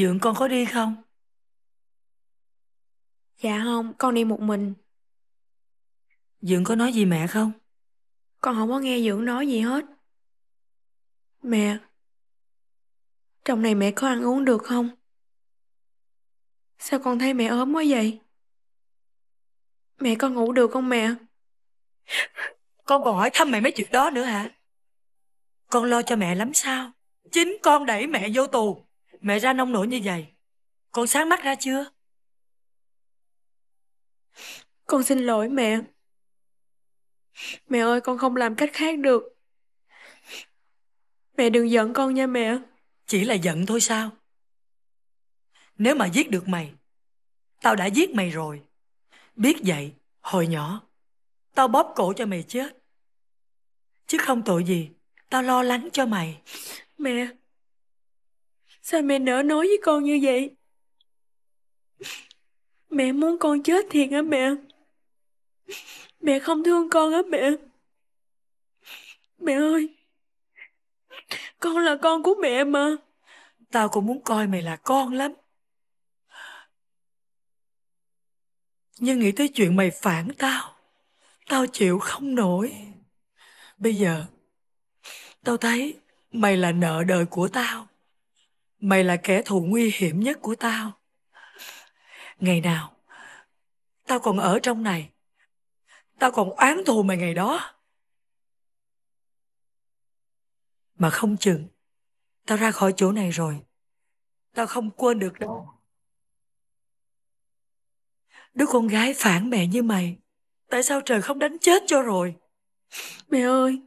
Dượng con có đi không? Dạ không, con đi một mình. Dượng có nói gì mẹ không? Con không có nghe Dượng nói gì hết. Mẹ, trong này mẹ có ăn uống được không? Sao con thấy mẹ ốm quá vậy? Mẹ con ngủ được không mẹ? Con còn hỏi thăm mẹ mấy chuyện đó nữa hả? Con lo cho mẹ lắm sao? Chính con đẩy mẹ vô tù. Mẹ ra nông nổi như vậy Con sáng mắt ra chưa Con xin lỗi mẹ Mẹ ơi con không làm cách khác được Mẹ đừng giận con nha mẹ Chỉ là giận thôi sao Nếu mà giết được mày Tao đã giết mày rồi Biết vậy hồi nhỏ Tao bóp cổ cho mày chết Chứ không tội gì Tao lo lắng cho mày Mẹ Sao mẹ nỡ nói với con như vậy? Mẹ muốn con chết thiệt á mẹ? Mẹ không thương con á mẹ? Mẹ ơi! Con là con của mẹ mà. Tao cũng muốn coi mày là con lắm. Nhưng nghĩ tới chuyện mày phản tao, tao chịu không nổi. Bây giờ, tao thấy mày là nợ đời của tao mày là kẻ thù nguy hiểm nhất của tao ngày nào tao còn ở trong này tao còn oán thù mày ngày đó mà không chừng tao ra khỏi chỗ này rồi tao không quên được đâu đứa con gái phản mẹ như mày tại sao trời không đánh chết cho rồi mẹ ơi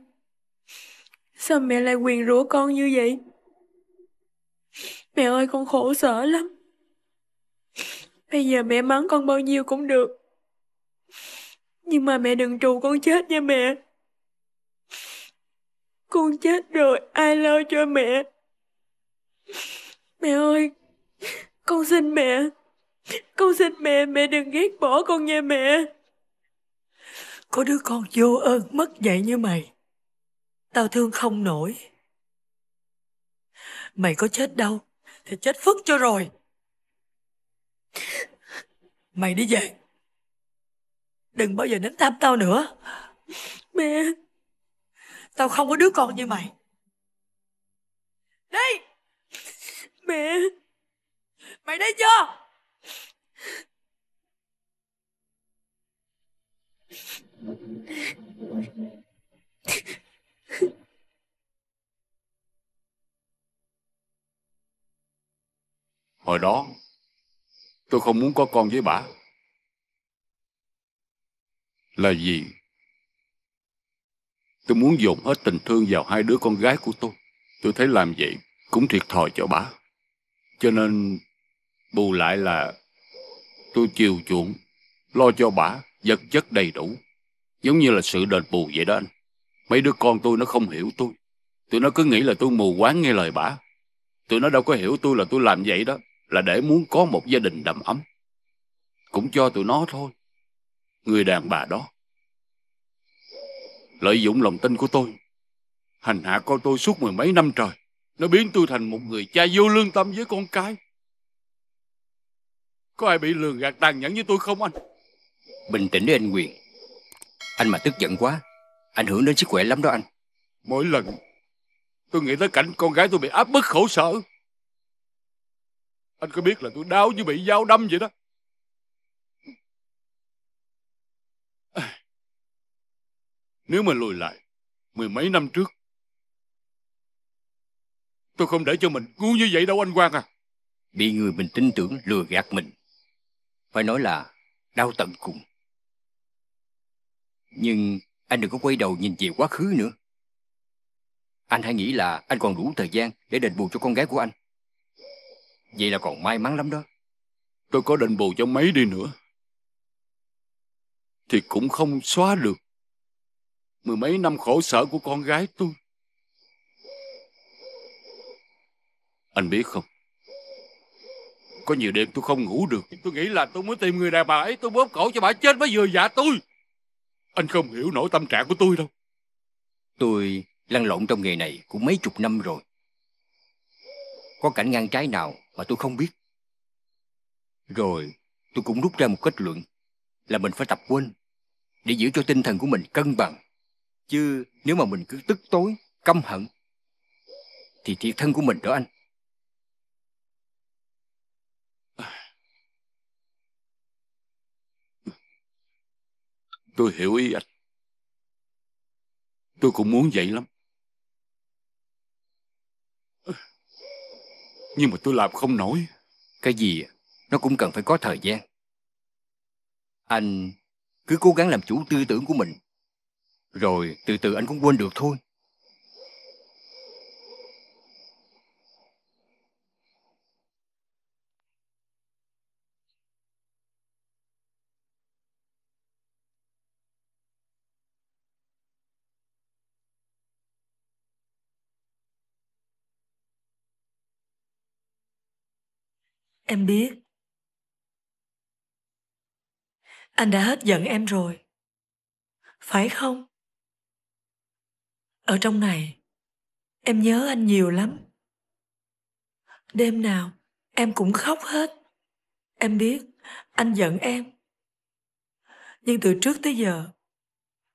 sao mẹ lại quyền rủa con như vậy Mẹ ơi con khổ sở lắm. Bây giờ mẹ mắng con bao nhiêu cũng được. Nhưng mà mẹ đừng trù con chết nha mẹ. Con chết rồi, ai lo cho mẹ? Mẹ ơi, con xin mẹ. Con xin mẹ, mẹ đừng ghét bỏ con nha mẹ. Có đứa con vô ơn mất dạy như mày. Tao thương không nổi. Mày có chết đâu, thì chết phức cho rồi mày đi về đừng bao giờ đến thăm tao nữa mẹ tao không có đứa con như mày đi mẹ mày đi chưa Thank you. Hồi đó, tôi không muốn có con với bà. Là gì? Tôi muốn dồn hết tình thương vào hai đứa con gái của tôi. Tôi thấy làm vậy cũng thiệt thòi cho bà. Cho nên bù lại là tôi chiều chuộng, lo cho bà vật chất đầy đủ. Giống như là sự đền bù vậy đó anh. Mấy đứa con tôi nó không hiểu tôi. Tụi nó cứ nghĩ là tôi mù quáng nghe lời bà. Tụi nó đâu có hiểu tôi là tôi làm vậy đó là để muốn có một gia đình đầm ấm. Cũng cho tụi nó thôi. Người đàn bà đó. Lợi dụng lòng tin của tôi. Hành hạ con tôi suốt mười mấy năm trời. Nó biến tôi thành một người cha vô lương tâm với con cái. Có ai bị lường gạt tàn nhẫn như tôi không anh? Bình tĩnh đi anh Quyền. Anh mà tức giận quá, ảnh hưởng đến sức khỏe lắm đó anh. Mỗi lần tôi nghĩ tới cảnh con gái tôi bị áp bức khổ sở anh có biết là tôi đau như bị dao đâm vậy đó nếu mà lùi lại mười mấy năm trước tôi không để cho mình ngu như vậy đâu anh quang à bị người mình tin tưởng lừa gạt mình phải nói là đau tận cùng nhưng anh đừng có quay đầu nhìn về quá khứ nữa anh hãy nghĩ là anh còn đủ thời gian để đền bù cho con gái của anh Vậy là còn may mắn lắm đó. Tôi có đền bù cho mấy đi nữa. Thì cũng không xóa được. Mười mấy năm khổ sở của con gái tôi. Anh biết không? Có nhiều đêm tôi không ngủ được. Tôi nghĩ là tôi muốn tìm người đàn bà ấy. Tôi bóp cổ cho bà chết mới vừa dạ tôi. Anh không hiểu nổi tâm trạng của tôi đâu. Tôi lăn lộn trong nghề này cũng mấy chục năm rồi. Có cảnh ngang trái nào mà tôi không biết. Rồi tôi cũng rút ra một kết luận là mình phải tập quên để giữ cho tinh thần của mình cân bằng. Chứ nếu mà mình cứ tức tối, căm hận thì thiệt thân của mình đó anh. Tôi hiểu ý anh. Tôi cũng muốn vậy lắm. Nhưng mà tôi làm không nổi. Cái gì nó cũng cần phải có thời gian. Anh cứ cố gắng làm chủ tư tưởng của mình. Rồi từ từ anh cũng quên được thôi. em biết anh đã hết giận em rồi phải không ở trong này em nhớ anh nhiều lắm đêm nào em cũng khóc hết em biết anh giận em nhưng từ trước tới giờ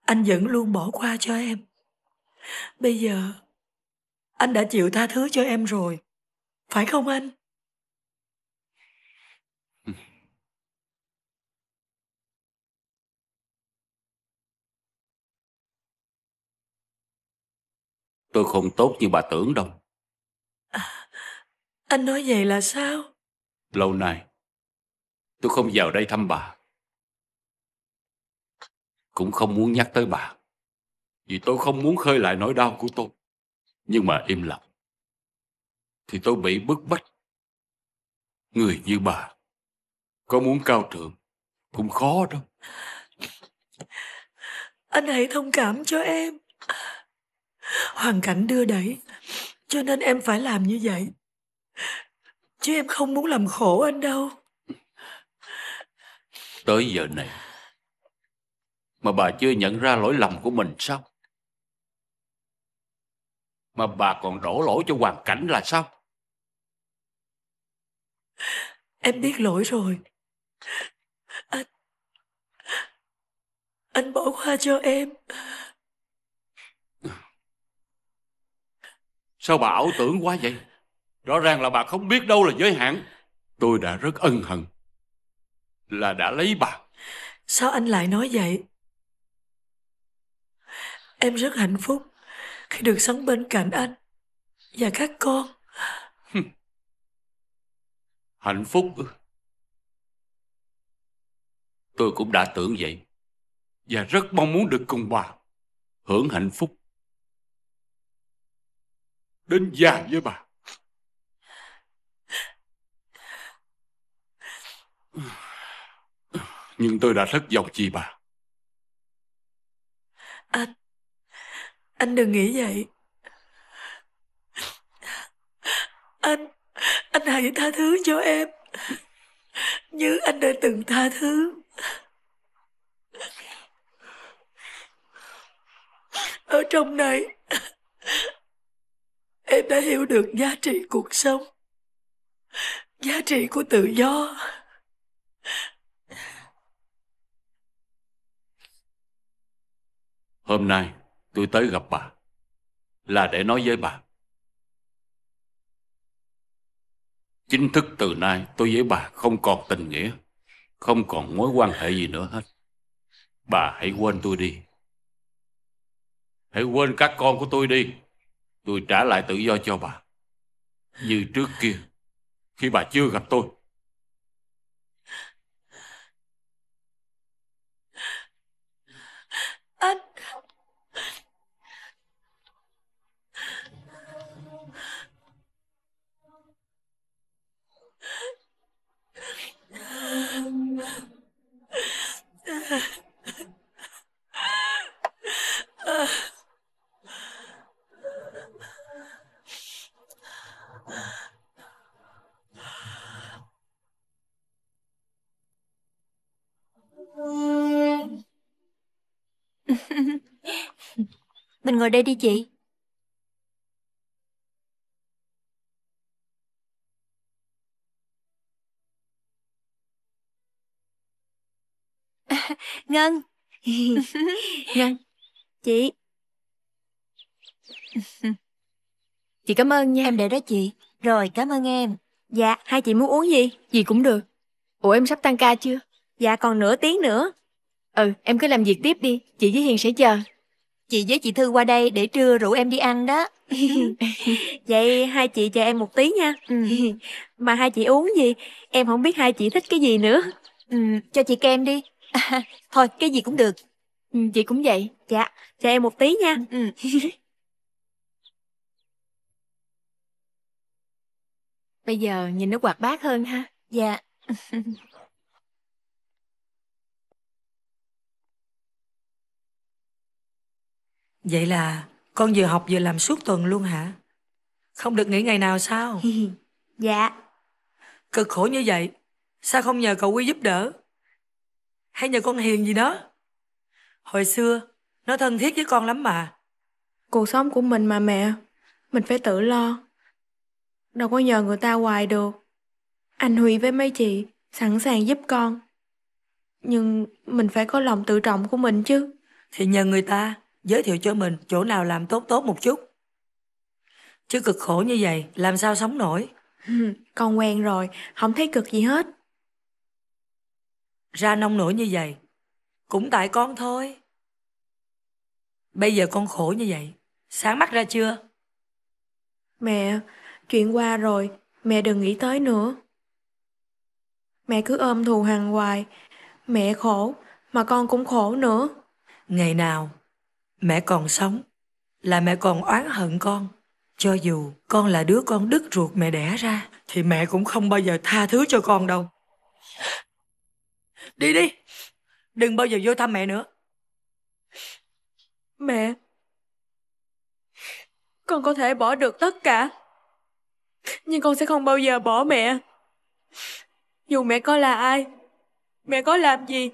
anh vẫn luôn bỏ qua cho em bây giờ anh đã chịu tha thứ cho em rồi phải không anh Tôi không tốt như bà tưởng đâu. À, anh nói vậy là sao? Lâu nay, tôi không vào đây thăm bà. Cũng không muốn nhắc tới bà. Vì tôi không muốn khơi lại nỗi đau của tôi. Nhưng mà im lặng. Thì tôi bị bức bách. Người như bà, có muốn cao thượng, cũng khó đâu. Anh hãy thông cảm cho em hoàn cảnh đưa đẩy cho nên em phải làm như vậy chứ em không muốn làm khổ anh đâu tới giờ này mà bà chưa nhận ra lỗi lầm của mình sao mà bà còn đổ lỗi cho hoàn cảnh là sao em biết lỗi rồi anh anh bỏ qua cho em Sao bà ảo tưởng quá vậy? Rõ ràng là bà không biết đâu là giới hạn. Tôi đã rất ân hận là đã lấy bà. Sao anh lại nói vậy? Em rất hạnh phúc khi được sống bên cạnh anh và các con. hạnh phúc Tôi cũng đã tưởng vậy và rất mong muốn được cùng bà hưởng hạnh phúc đến già với bà nhưng tôi đã thất vọng chị bà anh anh đừng nghĩ vậy anh anh hãy tha thứ cho em như anh đã từng tha thứ ở trong này em đã hiểu được giá trị cuộc sống giá trị của tự do hôm nay tôi tới gặp bà là để nói với bà chính thức từ nay tôi với bà không còn tình nghĩa không còn mối quan hệ gì nữa hết bà hãy quên tôi đi hãy quên các con của tôi đi tôi trả lại tự do cho bà. Như trước kia, khi bà chưa gặp tôi, ngồi đây đi chị. Ngân. Ngân. Chị. Chị cảm ơn nha. Em để đó chị. Rồi, cảm ơn em. Dạ, hai chị muốn uống gì? Gì cũng được. Ủa em sắp tăng ca chưa? Dạ, còn nửa tiếng nữa. Ừ, em cứ làm việc tiếp đi. Chị với Hiền sẽ chờ. Chị với chị Thư qua đây để trưa rủ em đi ăn đó Vậy hai chị chờ em một tí nha ừ. Mà hai chị uống gì Em không biết hai chị thích cái gì nữa ừ, Cho chị kem đi Thôi cái gì cũng được ừ, Chị cũng vậy Dạ chờ em một tí nha ừ. ừ. Bây giờ nhìn nó hoạt bát hơn ha Dạ Vậy là con vừa học vừa làm suốt tuần luôn hả? Không được nghỉ ngày nào sao? dạ. Cực khổ như vậy, sao không nhờ cậu Quy giúp đỡ? Hay nhờ con Hiền gì đó? Hồi xưa, nó thân thiết với con lắm mà. Cuộc sống của mình mà mẹ, mình phải tự lo. Đâu có nhờ người ta hoài được. Anh Huy với mấy chị sẵn sàng giúp con. Nhưng mình phải có lòng tự trọng của mình chứ. Thì nhờ người ta, giới thiệu cho mình chỗ nào làm tốt tốt một chút. Chứ cực khổ như vậy, làm sao sống nổi? Ừ, con quen rồi, không thấy cực gì hết. Ra nông nổi như vậy, cũng tại con thôi. Bây giờ con khổ như vậy, sáng mắt ra chưa? Mẹ, chuyện qua rồi, mẹ đừng nghĩ tới nữa. Mẹ cứ ôm thù hằn hoài, mẹ khổ, mà con cũng khổ nữa. Ngày nào Mẹ còn sống là mẹ còn oán hận con. Cho dù con là đứa con đứt ruột mẹ đẻ ra thì mẹ cũng không bao giờ tha thứ cho con đâu. Đi đi, đừng bao giờ vô thăm mẹ nữa. Mẹ, con có thể bỏ được tất cả, nhưng con sẽ không bao giờ bỏ mẹ. Dù mẹ có là ai, mẹ có làm gì,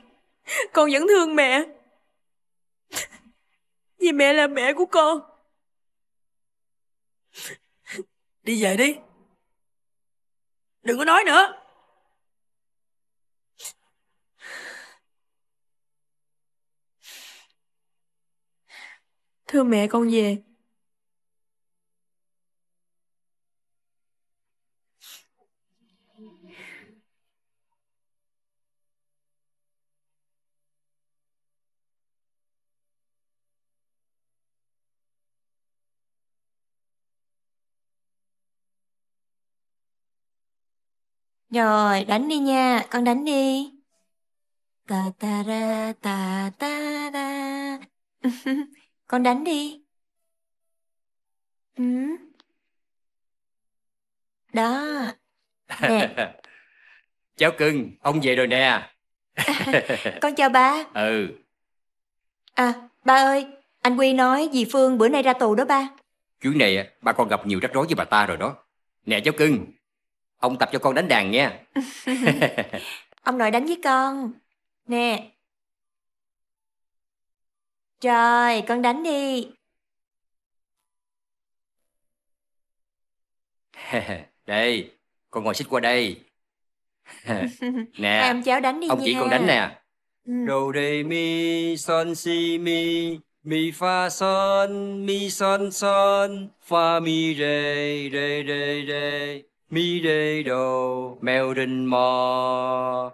con vẫn thương mẹ. Vì mẹ là mẹ của con Đi về đi Đừng có nói nữa Thưa mẹ con về Rồi, đánh đi nha, con đánh đi. Ta ta ra ta ta ra. con đánh đi. Ừ. Đó. Nè. Cháu cưng, ông về rồi nè. con chào ba. Ừ. À, ba ơi, anh Quy nói dì Phương bữa nay ra tù đó ba. Chuyện này ba con gặp nhiều rắc rối với bà ta rồi đó. Nè cháu cưng, ông tập cho con đánh đàn nha ông nội đánh với con nè trời, con đánh đi đây con ngồi xích qua đây nè Hai ông cháu đánh đi ông nha. chỉ con đánh nè do ừ. re mi son si mi mi fa son mi son son fa mi re re re re mi rê đồ mèo rình mò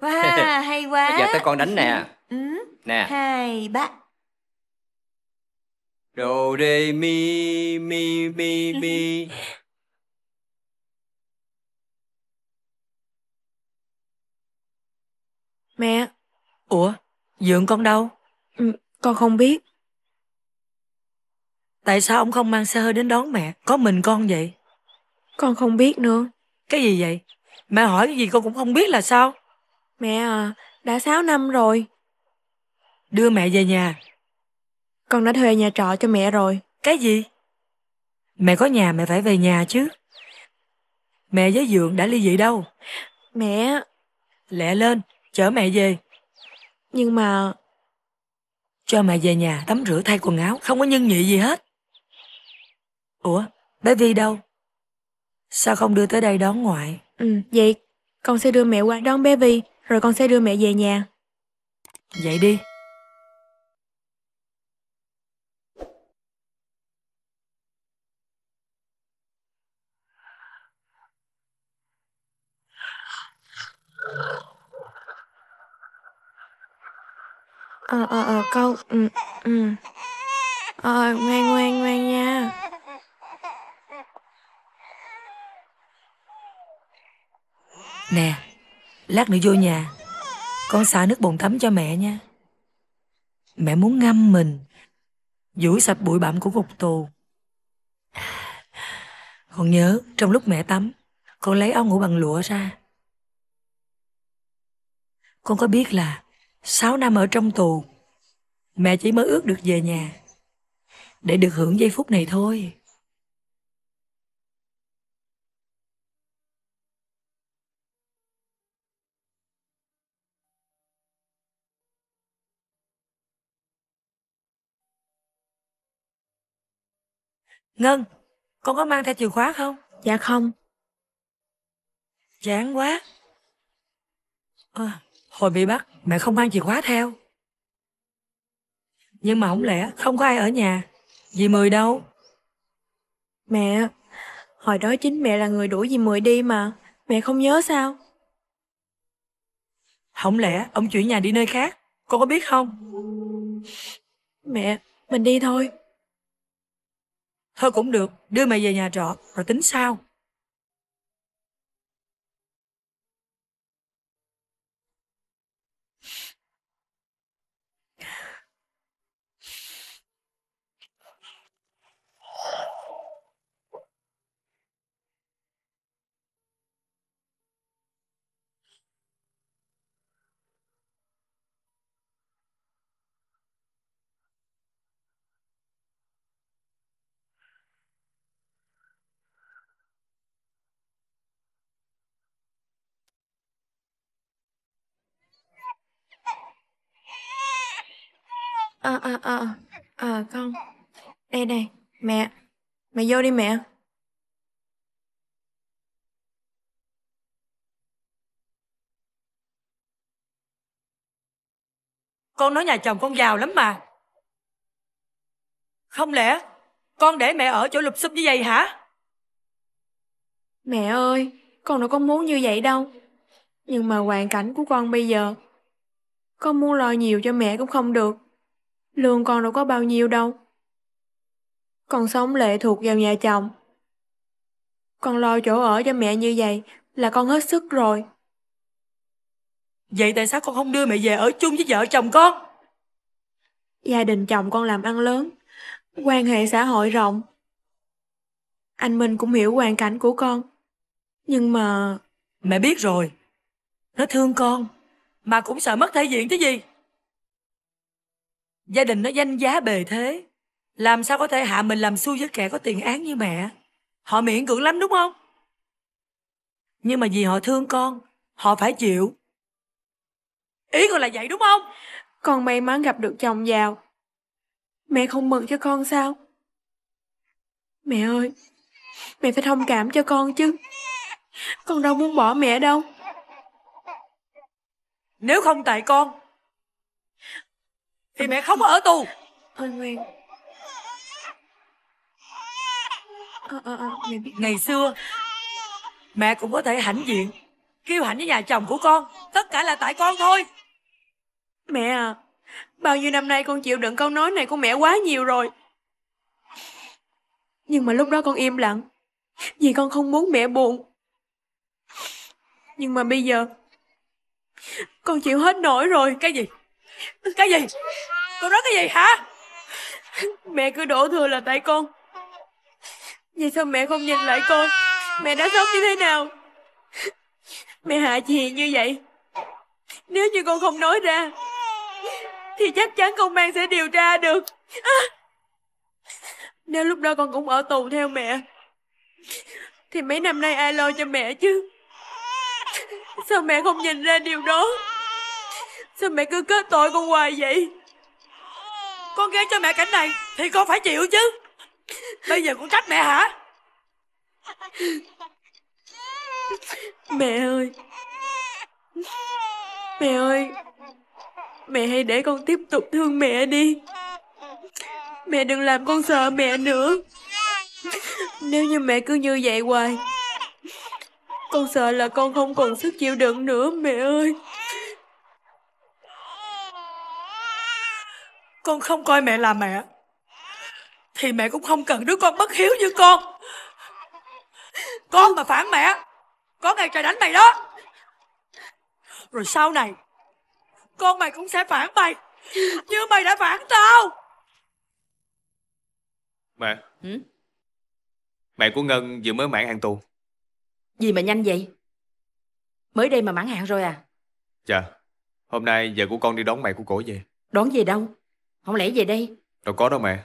wow hay quá bây giờ tới con đánh nè ừ. nè hai ba đồ rê mi mi mi mi mẹ ủa dượng con đâu ừ, con không biết tại sao ông không mang xe hơi đến đón mẹ có mình con vậy con không biết nữa. Cái gì vậy? Mẹ hỏi cái gì con cũng không biết là sao? Mẹ à, đã 6 năm rồi. Đưa mẹ về nhà. Con đã thuê nhà trọ cho mẹ rồi. Cái gì? Mẹ có nhà mẹ phải về nhà chứ. Mẹ với Dượng đã ly dị đâu. Mẹ... Lẹ lên, chở mẹ về. Nhưng mà... Cho mẹ về nhà tắm rửa thay quần áo, không có nhân nhị gì hết. Ủa, bé Vi đâu? Sao không đưa tới đây đón ngoại? Ừ, vậy con sẽ đưa mẹ qua đón bé Vi, rồi con sẽ đưa mẹ về nhà. Vậy đi. Ờ, ờ, ờ, con, ừ, ừ. Ờ, ngoan, ngoan, ngoan nha. Nè Lát nữa vô nhà Con xả nước bồn tắm cho mẹ nha Mẹ muốn ngâm mình Duỗi sạch bụi bặm của cục tù Con nhớ Trong lúc mẹ tắm Con lấy áo ngủ bằng lụa ra Con có biết là 6 năm ở trong tù Mẹ chỉ mới ước được về nhà Để được hưởng giây phút này thôi Ngân, con có mang theo chìa khóa không? Dạ không. Chán quá. À, hồi bị bắt, mẹ không mang chìa khóa theo. Nhưng mà không lẽ không có ai ở nhà, dì Mười đâu? Mẹ, hồi đó chính mẹ là người đuổi dì Mười đi mà, mẹ không nhớ sao? Không lẽ ông chuyển nhà đi nơi khác, con có biết không? Mẹ, mình đi thôi. Thôi cũng được, đưa mày về nhà trọ, rồi tính sao? Ờ, ờ, ờ, ờ, con. Đây, đây, mẹ. Mẹ vô đi mẹ. Con nói nhà chồng con giàu lắm mà. Không lẽ con để mẹ ở chỗ lụp xụp như vậy hả? Mẹ ơi, con đâu có muốn như vậy đâu. Nhưng mà hoàn cảnh của con bây giờ, con muốn lo nhiều cho mẹ cũng không được lương con đâu có bao nhiêu đâu. Con sống lệ thuộc vào nhà chồng. Con lo chỗ ở cho mẹ như vậy là con hết sức rồi. Vậy tại sao con không đưa mẹ về ở chung với vợ chồng con? Gia đình chồng con làm ăn lớn, quan hệ xã hội rộng. Anh Minh cũng hiểu hoàn cảnh của con. Nhưng mà... Mẹ biết rồi. Nó thương con, mà cũng sợ mất thể diện chứ gì gia đình nó danh giá bề thế làm sao có thể hạ mình làm xui với kẻ có tiền án như mẹ họ miễn cưỡng lắm đúng không nhưng mà vì họ thương con họ phải chịu ý con là vậy đúng không con may mắn gặp được chồng giàu mẹ không mừng cho con sao mẹ ơi mẹ phải thông cảm cho con chứ con đâu muốn bỏ mẹ đâu nếu không tại con thì mẹ không ở tù Thôi Nguyên à, à, à, mẹ biết. Ngày xưa Mẹ cũng có thể hãnh diện Kêu hãnh với nhà chồng của con Tất cả là tại con thôi Mẹ à Bao nhiêu năm nay con chịu đựng câu nói này của mẹ quá nhiều rồi Nhưng mà lúc đó con im lặng Vì con không muốn mẹ buồn Nhưng mà bây giờ Con chịu hết nổi rồi Cái gì cái gì Con nói cái gì hả Mẹ cứ đổ thừa là tại con Vậy sao mẹ không nhìn lại con Mẹ đã sống như thế nào Mẹ hại chị Hiền như vậy Nếu như con không nói ra Thì chắc chắn công an sẽ điều tra được à. Nếu lúc đó con cũng ở tù theo mẹ Thì mấy năm nay ai lo cho mẹ chứ Sao mẹ không nhìn ra điều đó Sao mẹ cứ kết tội con hoài vậy Con gây cho mẹ cảnh này Thì con phải chịu chứ Bây giờ con trách mẹ hả Mẹ ơi Mẹ ơi Mẹ hãy để con tiếp tục thương mẹ đi Mẹ đừng làm con sợ mẹ nữa Nếu như mẹ cứ như vậy hoài Con sợ là con không còn sức chịu đựng nữa mẹ ơi con không coi mẹ là mẹ thì mẹ cũng không cần đứa con bất hiếu như con con mà phản mẹ có ngày trời đánh mày đó rồi sau này con mày cũng sẽ phản mày như mày đã phản tao mẹ ừ? mẹ của ngân vừa mới mãn hạn tù gì mà nhanh vậy mới đây mà mãn hạn rồi à dạ hôm nay vợ của con đi đón mẹ của cổ về đón về đâu không lẽ về đây? Đâu có đâu mẹ.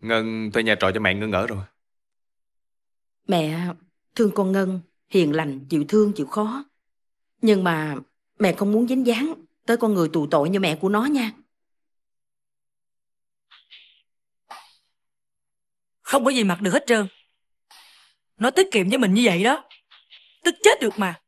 Ngân thuê nhà trọ cho mẹ Ngân ở rồi. Mẹ thương con Ngân, hiền lành, chịu thương, chịu khó. Nhưng mà mẹ không muốn dính dáng tới con người tù tội như mẹ của nó nha. Không có gì mặc được hết trơn. Nó tiết kiệm với mình như vậy đó. Tức chết được mà.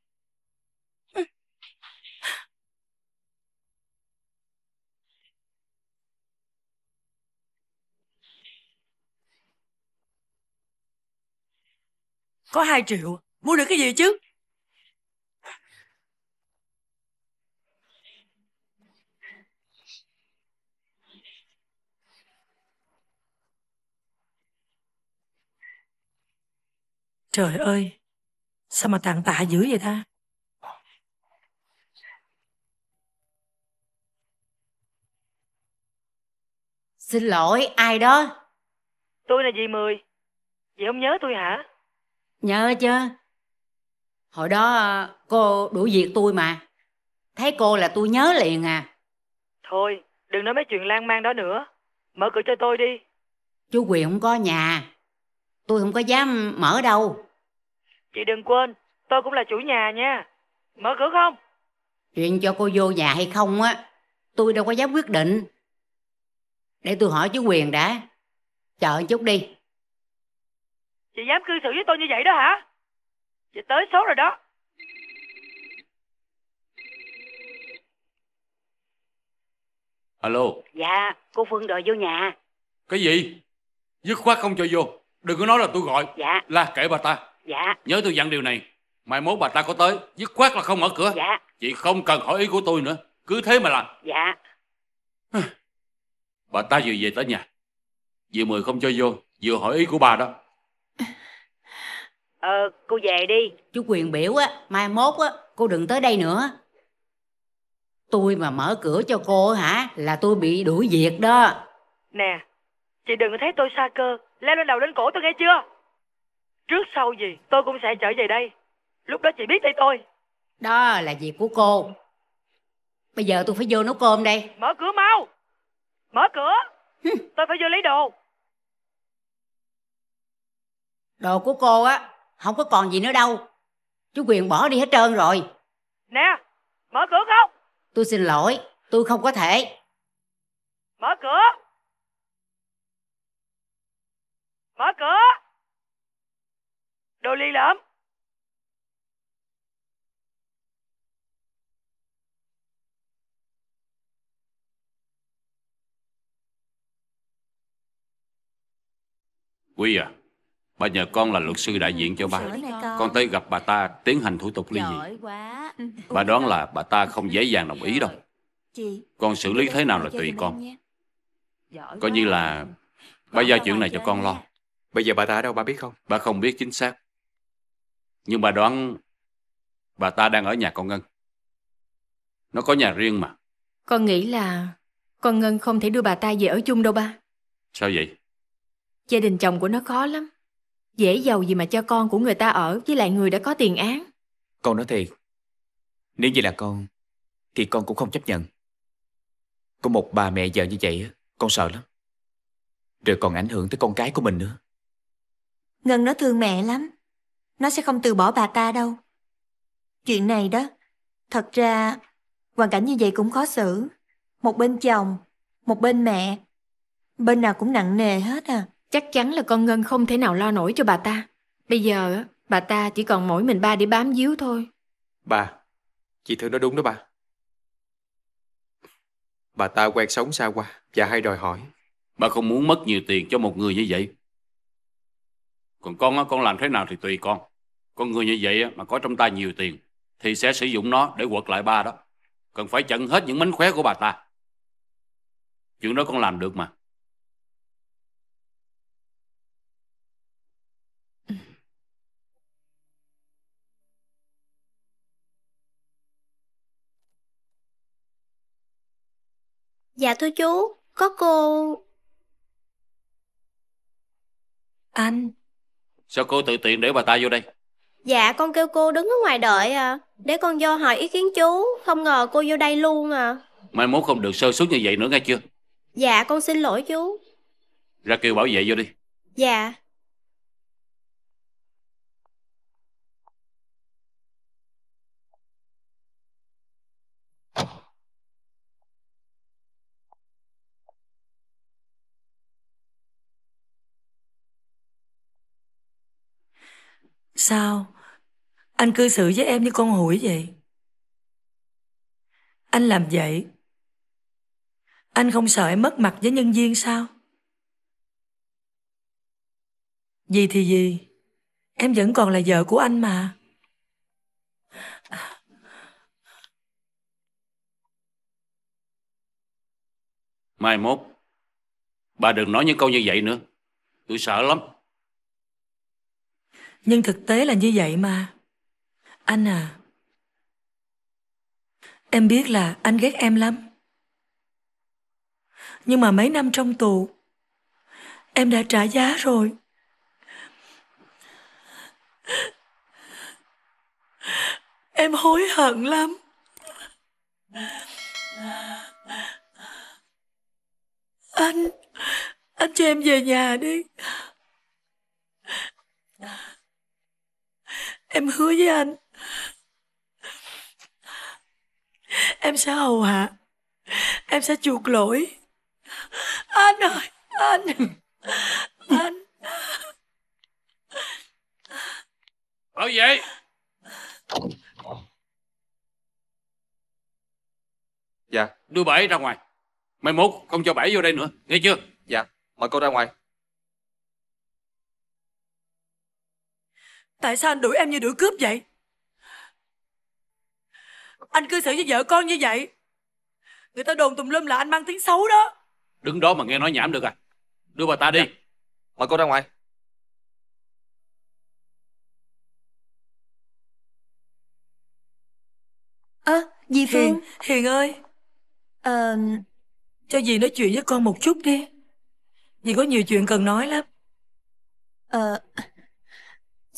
Có 2 triệu, mua được cái gì chứ? Trời ơi, sao mà tàn tạ dữ vậy ta? Xin lỗi, ai đó? Tôi là dì Mười. Dì không nhớ tôi hả? Nhớ chứ. Hồi đó ờ, cô đuổi việc tôi mà. Thấy cô là tôi nhớ liền à. Thôi, đừng nói mấy chuyện lan man đó nữa. Mở cửa cho tôi đi. Chú Quyền không có nhà. Tôi không có dám mở đâu. Chị đừng quên, tôi cũng là chủ nhà nha. Mở cửa không? Chuyện cho cô vô nhà hay không á, tôi đâu có dám quyết định. Để tôi hỏi chú Quyền đã. Chờ chút đi. Chị dám cư xử với tôi như vậy đó hả? Chị tới số rồi đó. Alo. Dạ, cô Phương đòi vô nhà. Cái gì? Dứt khoát không cho vô. Đừng có nói là tôi gọi. Dạ. Là kể bà ta. Dạ. Nhớ tôi dặn điều này. Mai mốt bà ta có tới, dứt khoát là không mở cửa. Dạ. Chị không cần hỏi ý của tôi nữa. Cứ thế mà làm. Dạ. Bà ta vừa về tới nhà. Vừa mười không cho vô, vừa hỏi ý của bà đó. Ờ, cô về đi. Chú quyền biểu á, mai mốt á, cô đừng tới đây nữa. Tôi mà mở cửa cho cô hả, là tôi bị đuổi việc đó. Nè, chị đừng thấy tôi xa cơ, leo lên đầu lên cổ tôi nghe chưa? Trước sau gì, tôi cũng sẽ trở về đây. Lúc đó chị biết đây tôi. Đó là việc của cô. Bây giờ tôi phải vô nấu cơm đây. Mở cửa mau. Mở cửa. tôi phải vô lấy đồ. Đồ của cô á không có còn gì nữa đâu chú quyền bỏ đi hết trơn rồi nè mở cửa không tôi xin lỗi tôi không có thể mở cửa mở cửa đồ ly lợm quý à Bà nhờ con là luật sư đại diện cho bà Con tới gặp bà ta tiến hành thủ tục ly dị Bà đoán là bà ta không dễ dàng đồng ý đâu Con xử lý thế nào là tùy con Coi như là Bà giao chuyện này cho con lo Bây giờ bà ta ở đâu bà biết không Bà không biết chính xác Nhưng bà đoán Bà ta đang ở nhà con Ngân Nó có nhà riêng mà Con nghĩ là Con Ngân không thể đưa bà ta về ở chung đâu ba Sao vậy Gia đình chồng của nó khó lắm Dễ giàu gì mà cho con của người ta ở với lại người đã có tiền án. Con nói thiệt, nếu như là con, thì con cũng không chấp nhận. Có một bà mẹ vợ như vậy, con sợ lắm. Rồi còn ảnh hưởng tới con cái của mình nữa. Ngân nó thương mẹ lắm. Nó sẽ không từ bỏ bà ta đâu. Chuyện này đó, thật ra hoàn cảnh như vậy cũng khó xử. Một bên chồng, một bên mẹ, bên nào cũng nặng nề hết à. Chắc chắn là con Ngân không thể nào lo nổi cho bà ta. Bây giờ bà ta chỉ còn mỗi mình ba để bám díu thôi. Bà, chị Thư nói đúng đó bà. Bà ta quen sống xa qua và hay đòi hỏi. Bà không muốn mất nhiều tiền cho một người như vậy. Còn con á, con làm thế nào thì tùy con. Con người như vậy mà có trong tay nhiều tiền thì sẽ sử dụng nó để quật lại ba đó. Cần phải chặn hết những mánh khóe của bà ta. Chuyện đó con làm được mà. Dạ thưa chú, có cô... Anh, Sao cô tự tiện để bà ta vô đây? Dạ con kêu cô đứng ở ngoài đợi à Để con vô hỏi ý kiến chú Không ngờ cô vô đây luôn à Mai mốt không được sơ suất như vậy nữa nghe chưa? Dạ con xin lỗi chú Ra kêu bảo vệ vô đi Dạ Sao? Anh cư xử với em như con hủi vậy? Anh làm vậy Anh không sợ em mất mặt với nhân viên sao? Gì thì gì Em vẫn còn là vợ của anh mà Mai mốt Bà đừng nói những câu như vậy nữa Tôi sợ lắm nhưng thực tế là như vậy mà. Anh à, em biết là anh ghét em lắm. Nhưng mà mấy năm trong tù, em đã trả giá rồi. Em hối hận lắm. Anh, anh cho em về nhà đi em hứa với anh em sẽ hầu hạ em sẽ chuộc lỗi anh ơi anh anh bảo vệ dạ đưa bảy ra ngoài mai mốt không cho bảy vô đây nữa nghe chưa dạ mời cô ra ngoài Tại sao anh đuổi em như đuổi cướp vậy Anh cư xử với vợ con như vậy Người ta đồn tùm lum là anh mang tiếng xấu đó Đứng đó mà nghe nói nhảm được à Đưa bà ta đi dạ. Mời cô ra ngoài Ơ à, dì Phương Hiền, Hiền ơi à... Cho dì nói chuyện với con một chút đi Dì có nhiều chuyện cần nói lắm Ờ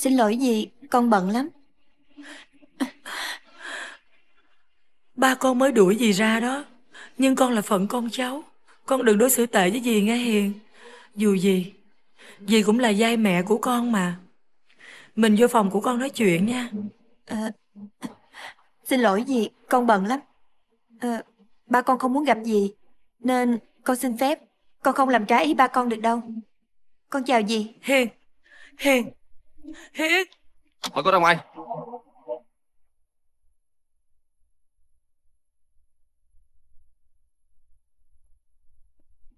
Xin lỗi gì, con bận lắm. Ba con mới đuổi gì ra đó, nhưng con là phận con cháu. Con đừng đối xử tệ với dì nghe Hiền. Dù gì, dì cũng là giai mẹ của con mà. Mình vô phòng của con nói chuyện nha. À, xin lỗi dì, con bận lắm. À, ba con không muốn gặp dì, nên con xin phép. Con không làm trái ý ba con được đâu. Con chào dì. Hiền, Hiền. Hít Mọi cô ra ngoài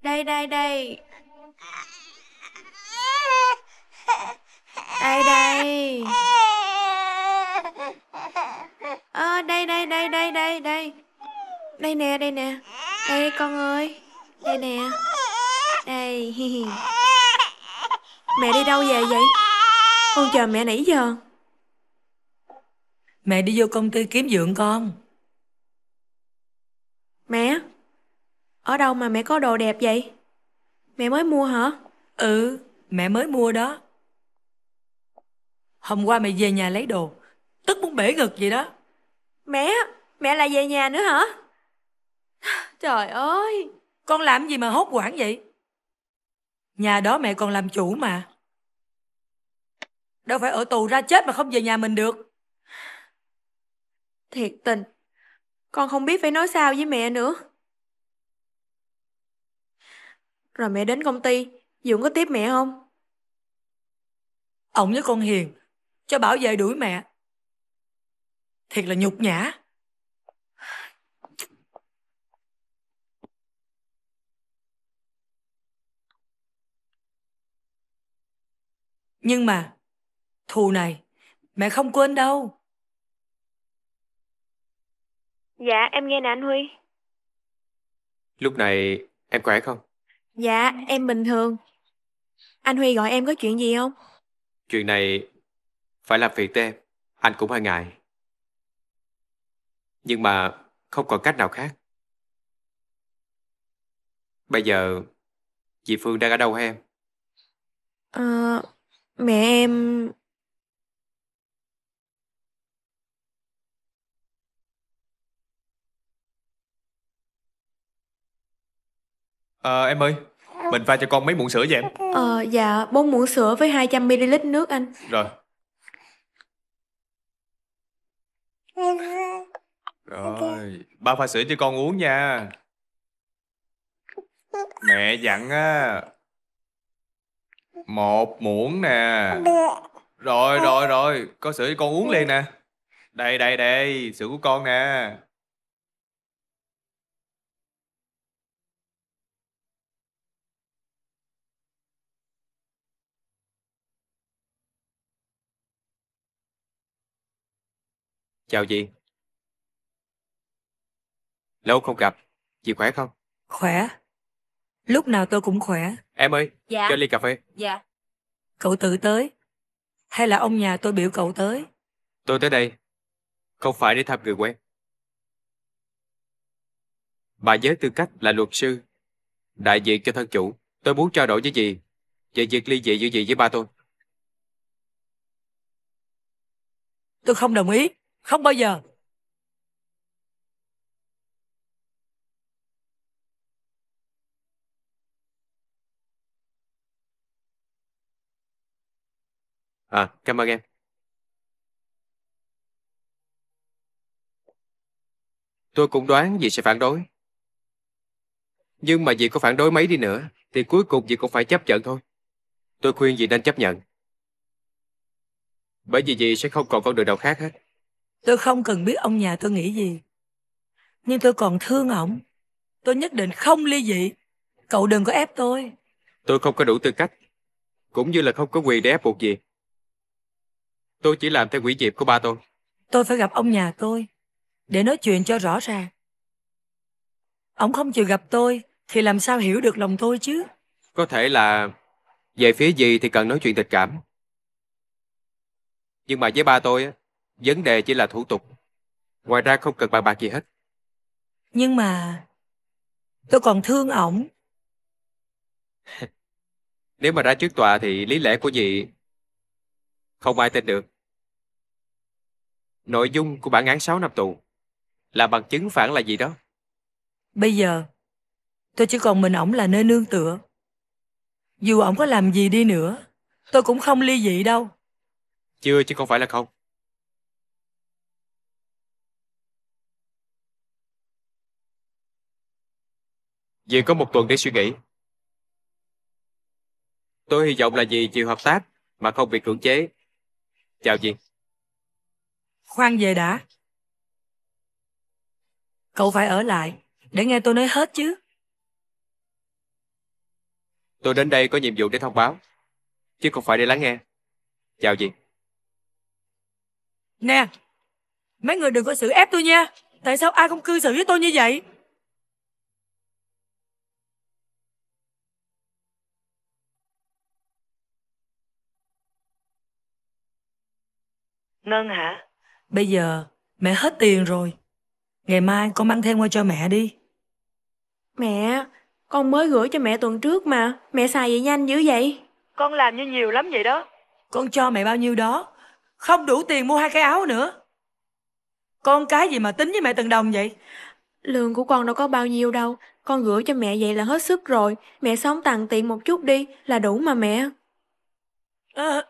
Đây đây đây Đây đây Ờ đây đây đây đây đây đây Đây nè đây nè Đây con ơi Đây nè Đây Mẹ đi đâu về vậy con chờ mẹ nãy giờ Mẹ đi vô công ty kiếm dượng con Mẹ Ở đâu mà mẹ có đồ đẹp vậy Mẹ mới mua hả Ừ mẹ mới mua đó Hôm qua mẹ về nhà lấy đồ Tức muốn bể ngực vậy đó Mẹ Mẹ lại về nhà nữa hả Trời ơi Con làm gì mà hốt quảng vậy Nhà đó mẹ còn làm chủ mà Đâu phải ở tù ra chết mà không về nhà mình được Thiệt tình Con không biết phải nói sao với mẹ nữa Rồi mẹ đến công ty Dũng có tiếp mẹ không? Ông với con Hiền Cho bảo vệ đuổi mẹ Thiệt là nhục nhã Nhưng mà Thù này, mẹ không quên đâu. Dạ, em nghe nè anh Huy. Lúc này em khỏe không? Dạ, em bình thường. Anh Huy gọi em có chuyện gì không? Chuyện này phải làm phiền tới em, anh cũng hơi ngại. Nhưng mà không còn cách nào khác. Bây giờ chị Phương đang ở đâu hả em? Ờ, mẹ em Ờ em ơi, mình pha cho con mấy muỗng sữa vậy em? Ờ dạ, bốn muỗng sữa với 200ml nước anh. Rồi. Rồi, ba pha sữa cho con uống nha. Mẹ dặn á. Một muỗng nè. Rồi, rồi, rồi, có sữa cho con uống liền nè. Đây, đây, đây, sữa của con nè. Chào chị. Lâu không gặp, chị khỏe không? Khỏe. Lúc nào tôi cũng khỏe. Em ơi, Dạ, cho ly cà phê. dạ. Cậu tự tới. Hay là ông nhà tôi biểu cậu tới. Tôi tới đây, không phải để thăm người quen. Bà với tư cách là luật sư, đại diện cho thân chủ. Tôi muốn trao đổi với chị về việc ly dị giữa chị với ba tôi. Tôi không đồng ý không bao giờ à cảm ơn em tôi cũng đoán gì sẽ phản đối nhưng mà gì có phản đối mấy đi nữa thì cuối cùng gì cũng phải chấp nhận thôi tôi khuyên gì nên chấp nhận bởi vì gì sẽ không còn con đường nào khác hết tôi không cần biết ông nhà tôi nghĩ gì nhưng tôi còn thương ổng tôi nhất định không ly dị cậu đừng có ép tôi tôi không có đủ tư cách cũng như là không có quyền để ép buộc gì tôi chỉ làm theo quỷ diệp của ba tôi tôi phải gặp ông nhà tôi để nói chuyện cho rõ ràng ông không chịu gặp tôi thì làm sao hiểu được lòng tôi chứ có thể là về phía gì thì cần nói chuyện tình cảm nhưng mà với ba tôi Vấn đề chỉ là thủ tục. Ngoài ra không cần bàn bạc gì hết. Nhưng mà tôi còn thương ổng. Nếu mà ra trước tòa thì lý lẽ của gì không ai tin được. Nội dung của bản án 6 năm tù là bằng chứng phản là gì đó. Bây giờ tôi chỉ còn mình ổng là nơi nương tựa. Dù ổng có làm gì đi nữa, tôi cũng không ly dị đâu. Chưa chứ không phải là không. Dì có một tuần để suy nghĩ. Tôi hy vọng là dì chịu hợp tác mà không bị cưỡng chế. Chào dì. Khoan về đã. Cậu phải ở lại để nghe tôi nói hết chứ. Tôi đến đây có nhiệm vụ để thông báo, chứ không phải để lắng nghe. Chào dì. Nè, mấy người đừng có xử ép tôi nha. Tại sao ai không cư xử với tôi như vậy? Ngân hả? Bây giờ mẹ hết tiền rồi. Ngày mai con mang thêm qua cho mẹ đi. Mẹ, con mới gửi cho mẹ tuần trước mà. Mẹ xài vậy nhanh dữ vậy? Con làm như nhiều lắm vậy đó. Con cho mẹ bao nhiêu đó. Không đủ tiền mua hai cái áo nữa. Con cái gì mà tính với mẹ từng đồng vậy? Lương của con đâu có bao nhiêu đâu. Con gửi cho mẹ vậy là hết sức rồi. Mẹ sống tặng tiền một chút đi là đủ mà mẹ. À,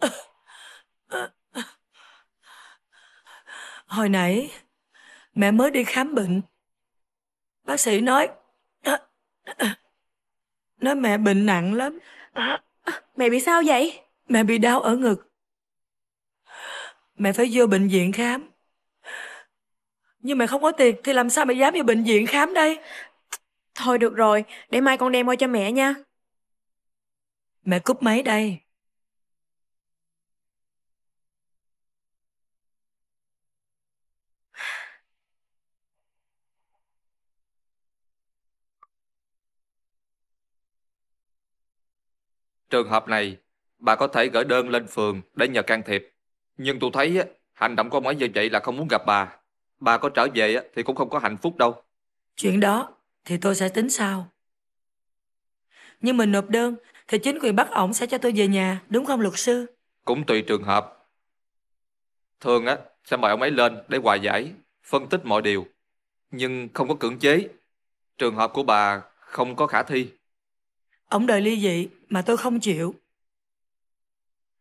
à. Hồi nãy mẹ mới đi khám bệnh. Bác sĩ nói nói mẹ bệnh nặng lắm. À, mẹ bị sao vậy? Mẹ bị đau ở ngực. Mẹ phải vô bệnh viện khám. Nhưng mẹ không có tiền thì làm sao mẹ dám vô bệnh viện khám đây? Thôi được rồi, để mai con đem qua cho mẹ nha. Mẹ cúp máy đây. Trường hợp này, bà có thể gửi đơn lên phường để nhờ can thiệp. Nhưng tôi thấy hành động của ông ấy như vậy là không muốn gặp bà. Bà có trở về thì cũng không có hạnh phúc đâu. Chuyện đó thì tôi sẽ tính sau. Nhưng mình nộp đơn thì chính quyền bắt ổng sẽ cho tôi về nhà, đúng không luật sư? Cũng tùy trường hợp. Thường á, sẽ mời ông ấy lên để hòa giải, phân tích mọi điều. Nhưng không có cưỡng chế. Trường hợp của bà không có khả thi. Ông đòi ly dị mà tôi không chịu.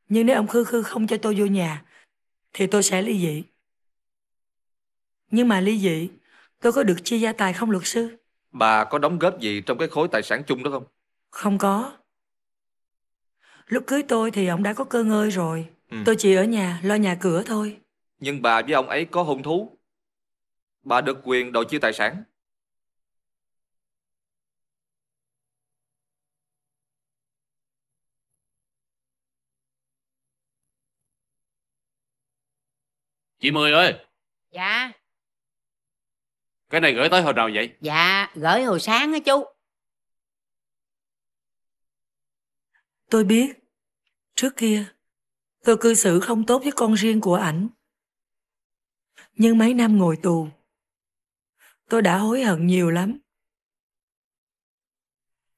Nhưng nếu ông Khư Khư không cho tôi vô nhà, thì tôi sẽ ly dị. Nhưng mà ly dị, tôi có được chia gia tài không luật sư? Bà có đóng góp gì trong cái khối tài sản chung đó không? Không có. Lúc cưới tôi thì ông đã có cơ ngơi rồi. Ừ. Tôi chỉ ở nhà, lo nhà cửa thôi. Nhưng bà với ông ấy có hôn thú. Bà được quyền đòi chia tài sản. chị mười ơi dạ cái này gửi tới hồi nào vậy dạ gửi hồi sáng á chú tôi biết trước kia tôi cư xử không tốt với con riêng của ảnh nhưng mấy năm ngồi tù tôi đã hối hận nhiều lắm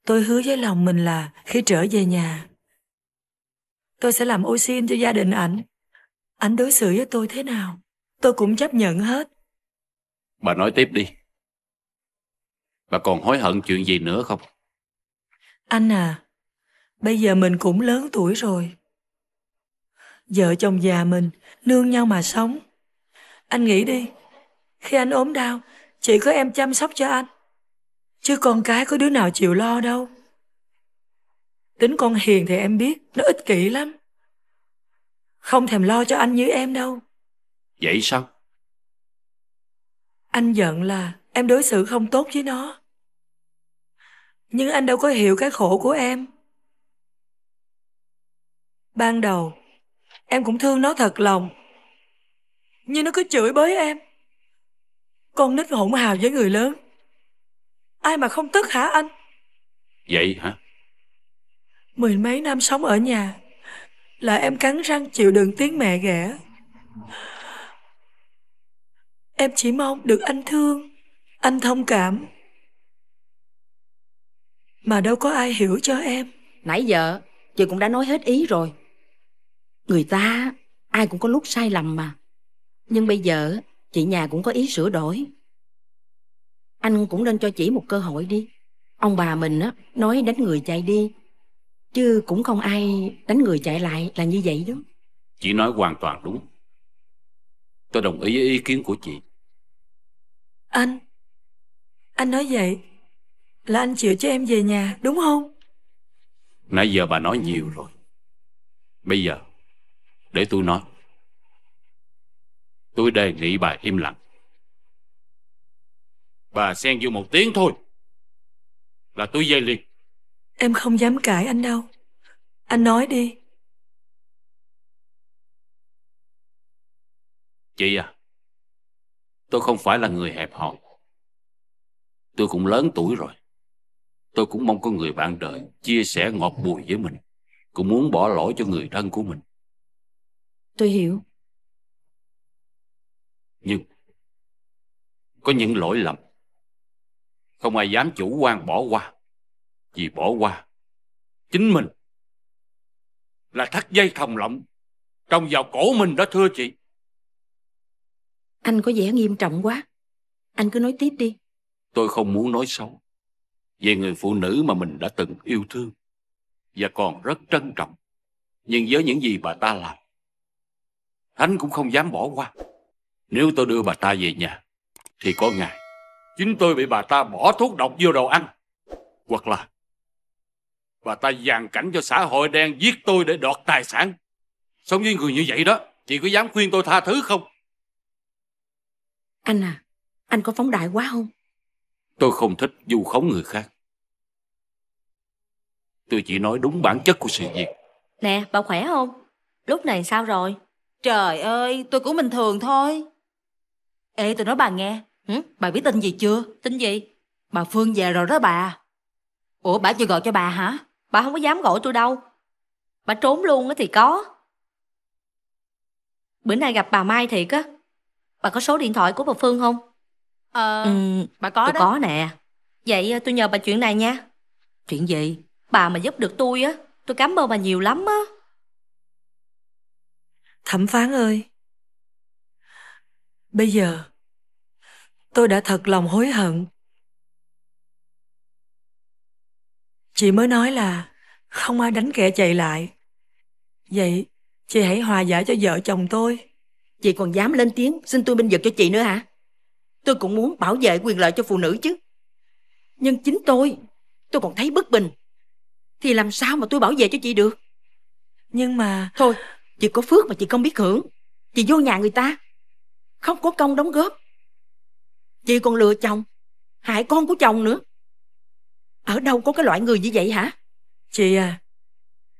tôi hứa với lòng mình là khi trở về nhà tôi sẽ làm oxy cho gia đình ảnh anh đối xử với tôi thế nào, tôi cũng chấp nhận hết. Bà nói tiếp đi. Bà còn hối hận chuyện gì nữa không? Anh à, bây giờ mình cũng lớn tuổi rồi. Vợ chồng già mình nương nhau mà sống. Anh nghĩ đi, khi anh ốm đau, chỉ có em chăm sóc cho anh. Chứ con cái có đứa nào chịu lo đâu. Tính con hiền thì em biết, nó ích kỷ lắm. Không thèm lo cho anh như em đâu. Vậy sao? Anh giận là em đối xử không tốt với nó. Nhưng anh đâu có hiểu cái khổ của em. Ban đầu, em cũng thương nó thật lòng. Nhưng nó cứ chửi bới em. Con nít hỗn hào với người lớn. Ai mà không tức hả anh? Vậy hả? Mười mấy năm sống ở nhà là em cắn răng chịu đựng tiếng mẹ ghẻ. Em chỉ mong được anh thương, anh thông cảm. Mà đâu có ai hiểu cho em. Nãy giờ, chị cũng đã nói hết ý rồi. Người ta, ai cũng có lúc sai lầm mà. Nhưng bây giờ, chị nhà cũng có ý sửa đổi. Anh cũng nên cho chị một cơ hội đi. Ông bà mình á, nói đánh người chạy đi chứ cũng không ai đánh người chạy lại là như vậy đó chị nói hoàn toàn đúng tôi đồng ý với ý kiến của chị anh anh nói vậy là anh chịu cho em về nhà đúng không nãy giờ bà nói nhiều rồi bây giờ để tôi nói tôi đề nghị bà im lặng bà xen vô một tiếng thôi là tôi dây liền Em không dám cãi anh đâu. Anh nói đi. Chị à, tôi không phải là người hẹp hòi. Tôi cũng lớn tuổi rồi. Tôi cũng mong có người bạn đời chia sẻ ngọt bùi với mình. Cũng muốn bỏ lỗi cho người thân của mình. Tôi hiểu. Nhưng có những lỗi lầm không ai dám chủ quan bỏ qua vì bỏ qua chính mình là thắt dây thòng lọng trong vào cổ mình đó thưa chị anh có vẻ nghiêm trọng quá anh cứ nói tiếp đi tôi không muốn nói xấu về người phụ nữ mà mình đã từng yêu thương và còn rất trân trọng nhưng với những gì bà ta làm thánh cũng không dám bỏ qua nếu tôi đưa bà ta về nhà thì có ngày chính tôi bị bà ta bỏ thuốc độc vô đầu ăn hoặc là và ta dàn cảnh cho xã hội đen giết tôi để đoạt tài sản sống với người như vậy đó chị có dám khuyên tôi tha thứ không anh à anh có phóng đại quá không tôi không thích vu khống người khác tôi chỉ nói đúng bản chất của sự việc nè bà khỏe không lúc này sao rồi trời ơi tôi cũng bình thường thôi ê tôi nói bà nghe hử? bà biết tin gì chưa tin gì bà phương về rồi đó bà ủa bà chưa gọi cho bà hả Bà không có dám gọi tôi đâu. Bà trốn luôn á thì có. Bữa nay gặp bà Mai thiệt á. Bà có số điện thoại của bà Phương không? Ờ, ừ, bà có tôi đó. có nè. Vậy ờ, tôi nhờ bà chuyện này nha. Chuyện gì? Bà mà giúp được tôi á, tôi cảm ơn bà nhiều lắm á. Thẩm phán ơi, bây giờ tôi đã thật lòng hối hận Chị mới nói là không ai đánh kẻ chạy lại. Vậy chị hãy hòa giải cho vợ chồng tôi. Chị còn dám lên tiếng xin tôi binh vực cho chị nữa hả? Tôi cũng muốn bảo vệ quyền lợi cho phụ nữ chứ. Nhưng chính tôi, tôi còn thấy bất bình. Thì làm sao mà tôi bảo vệ cho chị được? Nhưng mà... Thôi, chị có phước mà chị không biết hưởng. Chị vô nhà người ta. Không có công đóng góp. Chị còn lừa chồng. Hại con của chồng nữa. Ở đâu có cái loại người như vậy hả Chị à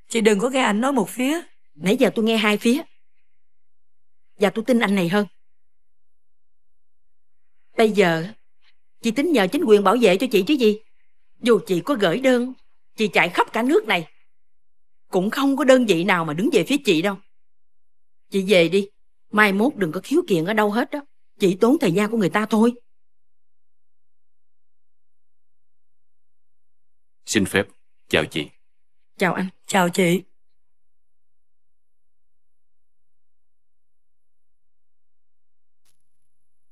Chị đừng có nghe anh nói một phía Nãy giờ tôi nghe hai phía Và tôi tin anh này hơn Bây giờ Chị tính nhờ chính quyền bảo vệ cho chị chứ gì Dù chị có gửi đơn Chị chạy khắp cả nước này Cũng không có đơn vị nào mà đứng về phía chị đâu Chị về đi Mai mốt đừng có khiếu kiện ở đâu hết đó Chị tốn thời gian của người ta thôi Xin phép, chào chị. Chào anh, chào chị.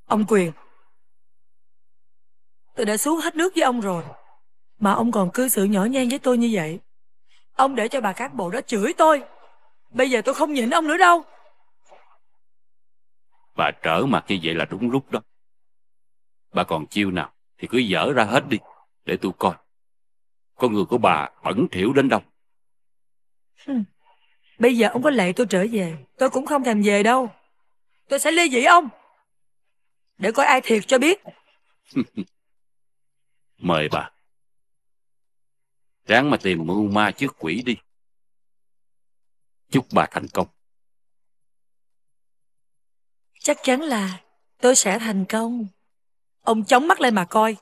Ông Quyền, tôi đã xuống hết nước với ông rồi, mà ông còn cư xử nhỏ nhen với tôi như vậy. Ông để cho bà cán bộ đó chửi tôi. Bây giờ tôi không nhịn ông nữa đâu. Bà trở mặt như vậy là đúng lúc đó. Bà còn chiêu nào thì cứ dở ra hết đi, để tôi coi con người của bà bẩn thỉu đến đâu bây giờ ông có lệ tôi trở về tôi cũng không thèm về đâu tôi sẽ ly dị ông để coi ai thiệt cho biết mời bà ráng mà tìm mưu ma trước quỷ đi chúc bà thành công chắc chắn là tôi sẽ thành công ông chóng mắt lên mà coi